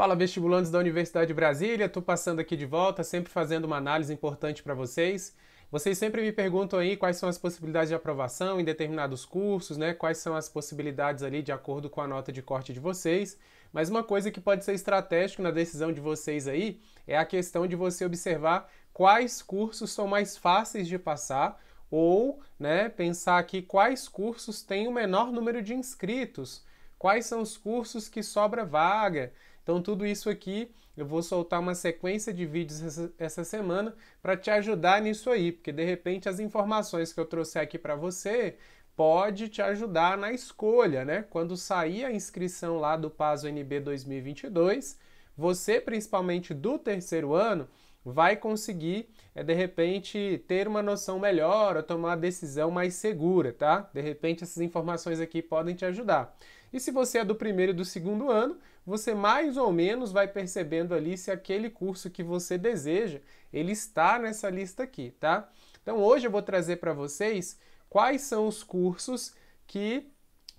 Fala vestibulantes da Universidade de Brasília, estou passando aqui de volta, sempre fazendo uma análise importante para vocês. Vocês sempre me perguntam aí quais são as possibilidades de aprovação em determinados cursos, né? Quais são as possibilidades ali de acordo com a nota de corte de vocês. Mas uma coisa que pode ser estratégica na decisão de vocês aí é a questão de você observar quais cursos são mais fáceis de passar ou, né, pensar aqui quais cursos têm o menor número de inscritos, quais são os cursos que sobra vaga então tudo isso aqui eu vou soltar uma sequência de vídeos essa, semana para te ajudar nisso aí, porque de repente as informações que eu trouxe aqui para você pode te ajudar na escolha, né? Quando sair a inscrição lá do PASO NB 2022, você principalmente do terceiro ano vai conseguir, é, de repente, ter uma noção melhor ou tomar uma decisão mais segura, tá? De repente, essas informações aqui podem te ajudar. E se você é do primeiro e do segundo ano, você mais ou menos vai percebendo ali se aquele curso que você deseja, ele está nessa lista aqui, tá? Então hoje eu vou trazer para vocês quais são os cursos que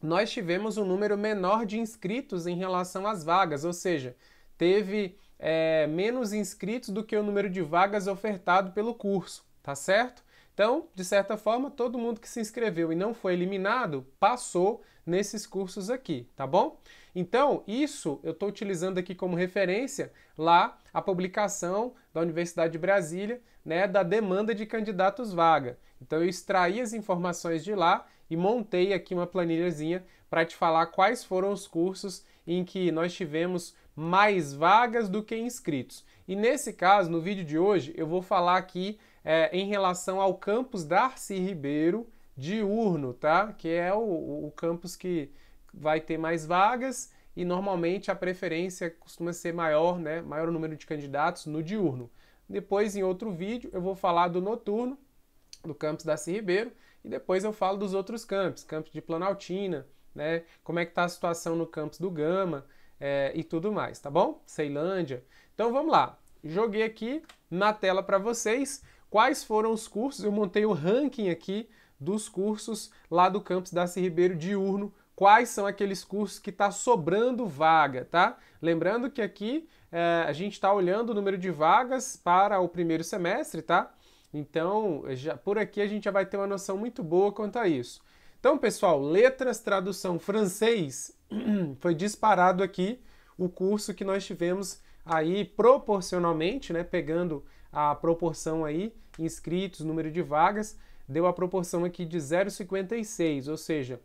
nós tivemos um número menor de inscritos em relação às vagas, ou seja, teve é, menos inscritos do que o número de vagas ofertado pelo curso, tá certo? Então, de certa forma, todo mundo que se inscreveu e não foi eliminado passou nesses cursos aqui, tá bom? Então, isso eu estou utilizando aqui como referência lá a publicação da Universidade de Brasília, né, da demanda de candidatos vaga. Então, eu extraí as informações de lá e montei aqui uma planilhazinha para te falar quais foram os cursos em que nós tivemos mais vagas do que inscritos. E nesse caso, no vídeo de hoje, eu vou falar aqui é, em relação ao campus Darcy Ribeiro diurno, tá? Que é o, o campus que vai ter mais vagas e normalmente a preferência costuma ser maior, né? Maior número de candidatos no diurno. Depois, em outro vídeo, eu vou falar do noturno, do campus da C. Ribeiro, e depois eu falo dos outros campos, campus de Planaltina, né? Como é que tá a situação no campus do Gama é, e tudo mais, tá bom? Ceilândia. Então vamos lá. Joguei aqui na tela para vocês quais foram os cursos. Eu montei o ranking aqui dos cursos lá do campus da Ribeiro Diurno, quais são aqueles cursos que está sobrando vaga, tá? Lembrando que aqui é, a gente está olhando o número de vagas para o primeiro semestre, tá? Então, já, por aqui a gente já vai ter uma noção muito boa quanto a isso. Então, pessoal, letras, tradução, francês, foi disparado aqui o curso que nós tivemos aí proporcionalmente, né, pegando a proporção aí, inscritos, número de vagas, deu a proporção aqui de 0,56, ou seja,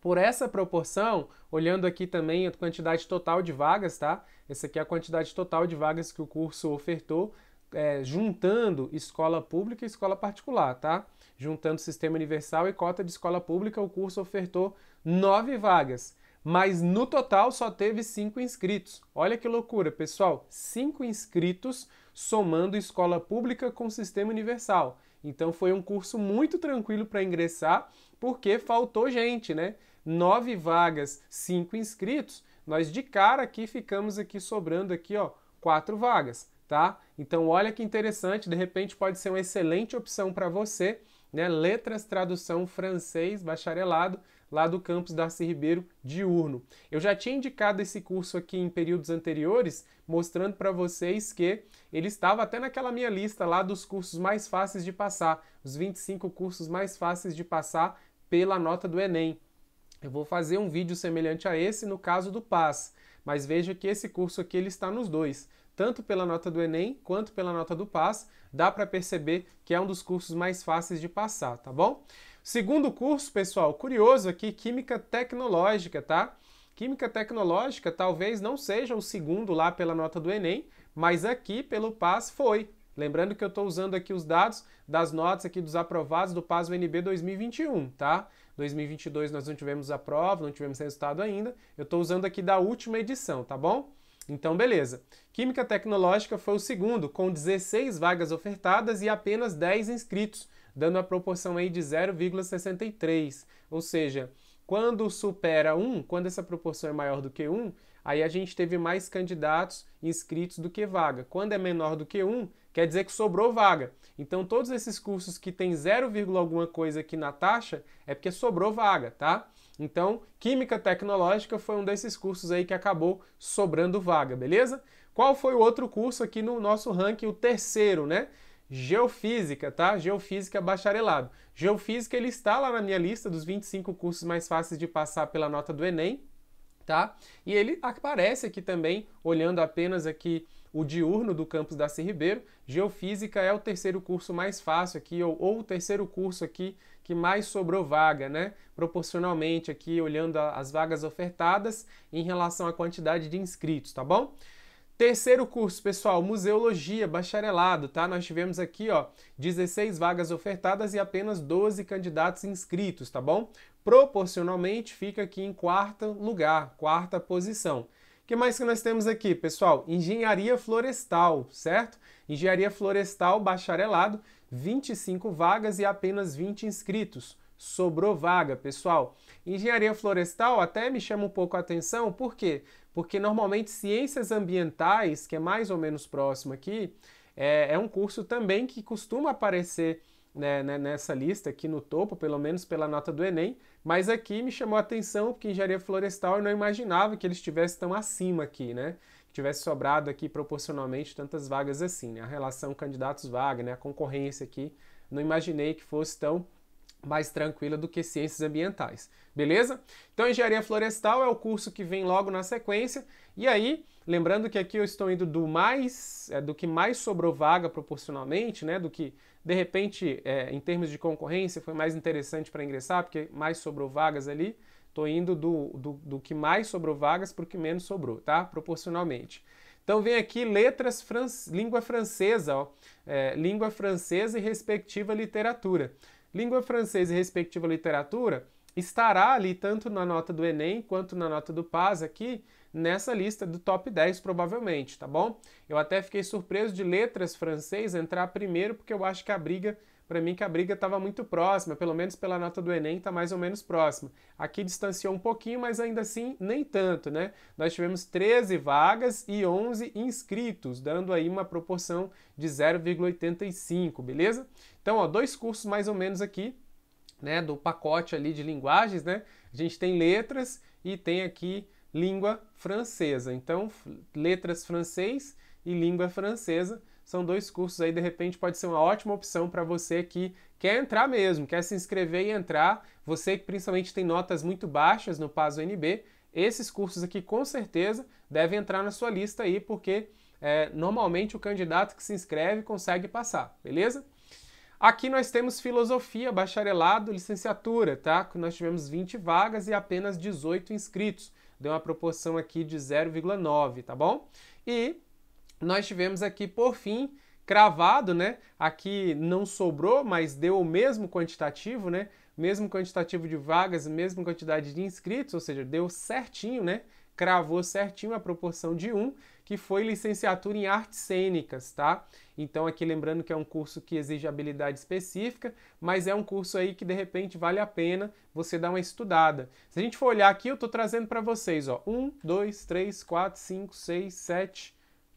por essa proporção, olhando aqui também a quantidade total de vagas, tá? Essa aqui é a quantidade total de vagas que o curso ofertou, é, juntando escola pública e escola particular, tá? Juntando sistema universal e cota de escola pública, o curso ofertou nove vagas. Mas no total só teve cinco inscritos. Olha que loucura, pessoal! Cinco inscritos somando escola pública com sistema universal. Então foi um curso muito tranquilo para ingressar, porque faltou gente, né? Nove vagas, cinco inscritos. Nós de cara aqui ficamos aqui sobrando aqui, ó, quatro vagas, tá? Então olha que interessante, de repente pode ser uma excelente opção para você, né? Letras, tradução, francês, bacharelado lá do campus Darcy Ribeiro Diurno. Eu já tinha indicado esse curso aqui em períodos anteriores, mostrando para vocês que ele estava até naquela minha lista lá dos cursos mais fáceis de passar, os 25 cursos mais fáceis de passar pela nota do Enem. Eu vou fazer um vídeo semelhante a esse no caso do PAS, mas veja que esse curso aqui ele está nos dois tanto pela nota do Enem quanto pela nota do PAS, dá para perceber que é um dos cursos mais fáceis de passar, tá bom? Segundo curso, pessoal, curioso aqui, Química Tecnológica, tá? Química Tecnológica talvez não seja o segundo lá pela nota do Enem, mas aqui pelo PAS foi. Lembrando que eu estou usando aqui os dados das notas aqui dos aprovados do PAS UNB 2021, tá? 2022 nós não tivemos a prova, não tivemos resultado ainda. Eu estou usando aqui da última edição, tá bom? Então, beleza. Química Tecnológica foi o segundo, com 16 vagas ofertadas e apenas 10 inscritos dando a proporção aí de 0,63. Ou seja, quando supera 1, quando essa proporção é maior do que 1, aí a gente teve mais candidatos inscritos do que vaga. Quando é menor do que 1, quer dizer que sobrou vaga. Então todos esses cursos que tem 0, alguma coisa aqui na taxa é porque sobrou vaga, tá? Então, Química Tecnológica foi um desses cursos aí que acabou sobrando vaga, beleza? Qual foi o outro curso aqui no nosso ranking, o terceiro, né? Geofísica, tá? Geofísica bacharelado. Geofísica ele está lá na minha lista dos 25 cursos mais fáceis de passar pela nota do Enem, tá? E ele aparece aqui também, olhando apenas aqui o diurno do campus da C. Ribeiro. Geofísica é o terceiro curso mais fácil aqui, ou, ou o terceiro curso aqui que mais sobrou vaga, né? Proporcionalmente aqui, olhando a, as vagas ofertadas em relação à quantidade de inscritos, tá bom? Terceiro curso, pessoal, museologia, bacharelado, tá? Nós tivemos aqui, ó, 16 vagas ofertadas e apenas 12 candidatos inscritos, tá bom? Proporcionalmente fica aqui em quarto lugar, quarta posição. O que mais que nós temos aqui, pessoal? Engenharia florestal, certo? Engenharia florestal, bacharelado, 25 vagas e apenas 20 inscritos. Sobrou vaga, pessoal. Engenharia florestal até me chama um pouco a atenção, por quê? porque normalmente ciências ambientais, que é mais ou menos próximo aqui, é, é um curso também que costuma aparecer né, né, nessa lista aqui no topo, pelo menos pela nota do Enem, mas aqui me chamou a atenção porque engenharia florestal eu não imaginava que eles estivessem tão acima aqui, né? Que tivesse sobrado aqui proporcionalmente tantas vagas assim, né? A relação candidatos-vaga, né? A concorrência aqui, não imaginei que fosse tão mais tranquila do que ciências ambientais, beleza? Então, engenharia florestal é o curso que vem logo na sequência. E aí, lembrando que aqui eu estou indo do mais, é, do que mais sobrou vaga proporcionalmente, né? Do que de repente, é, em termos de concorrência, foi mais interessante para ingressar, porque mais sobrou vagas ali. Estou indo do, do, do que mais sobrou vagas para o que menos sobrou, tá? Proporcionalmente. Então vem aqui letras, fran língua francesa, ó, é, língua francesa e respectiva literatura língua francesa e respectiva literatura estará ali tanto na nota do Enem quanto na nota do Paz aqui, nessa lista do top 10 provavelmente, tá bom? Eu até fiquei surpreso de letras francês entrar primeiro porque eu acho que a briga para mim que a briga estava muito próxima, pelo menos pela nota do Enem está mais ou menos próxima. Aqui distanciou um pouquinho, mas ainda assim nem tanto, né? Nós tivemos 13 vagas e 11 inscritos, dando aí uma proporção de 0,85, beleza? Então, ó, dois cursos mais ou menos aqui, né, do pacote ali de linguagens, né? A gente tem letras e tem aqui língua francesa. Então, letras francês e língua francesa são dois cursos aí, de repente, pode ser uma ótima opção para você que quer entrar mesmo, quer se inscrever e entrar. Você que principalmente tem notas muito baixas no PASO NB, esses cursos aqui com certeza devem entrar na sua lista aí, porque é, normalmente o candidato que se inscreve consegue passar, beleza? Aqui nós temos filosofia, bacharelado, licenciatura, tá? Nós tivemos 20 vagas e apenas 18 inscritos. Deu uma proporção aqui de 0,9, tá bom? E nós tivemos aqui, por fim, cravado, né? Aqui não sobrou, mas deu o mesmo quantitativo, né? Mesmo quantitativo de vagas, mesma quantidade de inscritos, ou seja, deu certinho, né? Cravou certinho a proporção de um, que foi licenciatura em artes cênicas, tá? Então aqui lembrando que é um curso que exige habilidade específica, mas é um curso aí que de repente vale a pena você dar uma estudada. Se a gente for olhar aqui, eu tô trazendo para vocês, ó, um, dois, três, quatro, cinco, seis, sete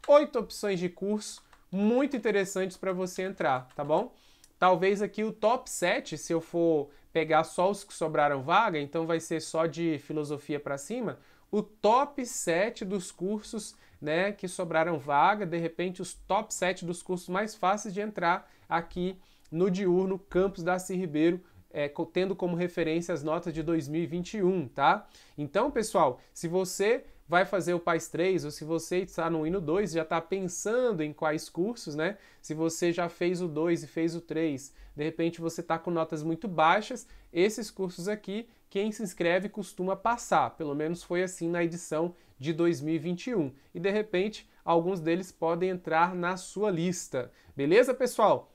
oito opções de curso muito interessantes para você entrar, tá bom? Talvez aqui o top 7, se eu for pegar só os que sobraram vaga, então vai ser só de filosofia para cima, o top 7 dos cursos né, que sobraram vaga, de repente os top 7 dos cursos mais fáceis de entrar aqui no Diurno Campus da Ribeiro é, tendo como referência as notas de 2021, tá? Então, pessoal, se você vai fazer o PAIS 3 ou se você está no hino 2, já está pensando em quais cursos, né? Se você já fez o 2 e fez o 3, de repente você está com notas muito baixas, esses cursos aqui, quem se inscreve costuma passar, pelo menos foi assim na edição de 2021. E de repente, alguns deles podem entrar na sua lista. Beleza, pessoal?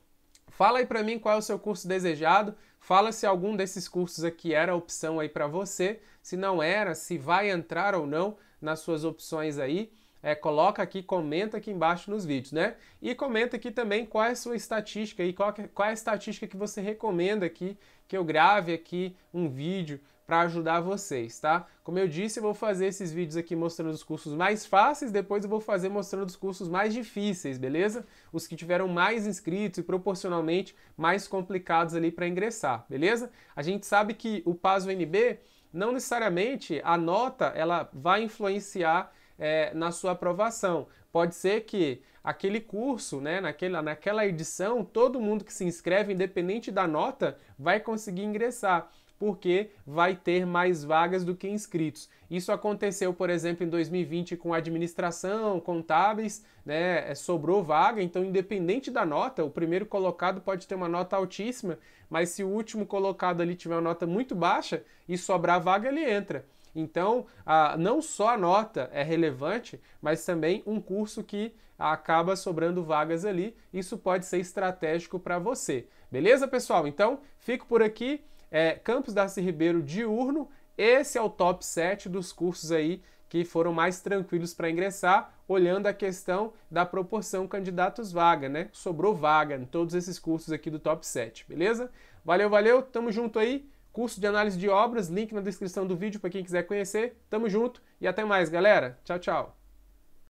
Fala aí para mim qual é o seu curso desejado. Fala se algum desses cursos aqui era opção aí para você, se não era, se vai entrar ou não nas suas opções aí. É, coloca aqui, comenta aqui embaixo nos vídeos, né? E comenta aqui também qual é a sua estatística e qual, qual é a estatística que você recomenda aqui que eu grave aqui um vídeo para ajudar vocês, tá? Como eu disse, eu vou fazer esses vídeos aqui mostrando os cursos mais fáceis, depois eu vou fazer mostrando os cursos mais difíceis, beleza? Os que tiveram mais inscritos e proporcionalmente mais complicados ali para ingressar, beleza? A gente sabe que o PASO NB não necessariamente a nota ela vai influenciar é, na sua aprovação. Pode ser que aquele curso, né, naquela, naquela edição, todo mundo que se inscreve, independente da nota, vai conseguir ingressar porque vai ter mais vagas do que inscritos. Isso aconteceu, por exemplo, em 2020 com administração, contábeis, né? É, sobrou vaga, então independente da nota, o primeiro colocado pode ter uma nota altíssima, mas se o último colocado ali tiver uma nota muito baixa e sobrar vaga, ele entra. Então, a, não só a nota é relevante, mas também um curso que acaba sobrando vagas ali. Isso pode ser estratégico para você. Beleza, pessoal? Então, fico por aqui é, Campos Darcy Ribeiro Diurno. Esse é o top 7 dos cursos aí que foram mais tranquilos para ingressar, olhando a questão da proporção candidatos vaga, né? Sobrou vaga em todos esses cursos aqui do top 7, beleza? Valeu, valeu, tamo junto aí. Curso de análise de obras, link na descrição do vídeo para quem quiser conhecer. Tamo junto e até mais, galera. Tchau, tchau.